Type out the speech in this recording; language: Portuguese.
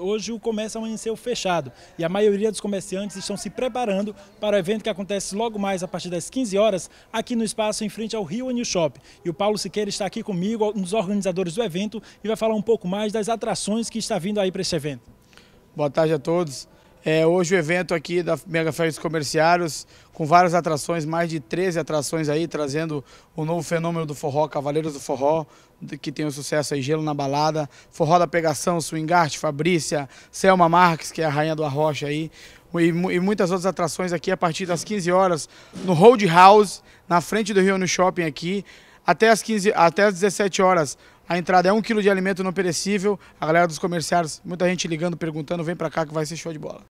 Hoje o comércio amanheceu fechado e a maioria dos comerciantes estão se preparando para o evento que acontece logo mais a partir das 15 horas aqui no espaço em frente ao Rio New Shop. E o Paulo Siqueira está aqui comigo, um dos organizadores do evento, e vai falar um pouco mais das atrações que está vindo aí para este evento. Boa tarde a todos. É, hoje o evento aqui da Mega Feira dos Comerciários, com várias atrações, mais de 13 atrações aí, trazendo o novo fenômeno do forró, Cavaleiros do Forró, que tem o sucesso aí, Gelo na Balada, Forró da Pegação, Swingarte, Fabrícia, Selma Marques, que é a rainha do Arrocha aí, e, e, muitas outras atrações aqui a partir das 15 horas, no House, na frente do Rio no Shopping aqui, até as, 15, até as 17 horas, a entrada é um quilo de alimento não perecível. A galera dos comerciários, muita gente ligando, perguntando, vem para cá que vai ser show de bola.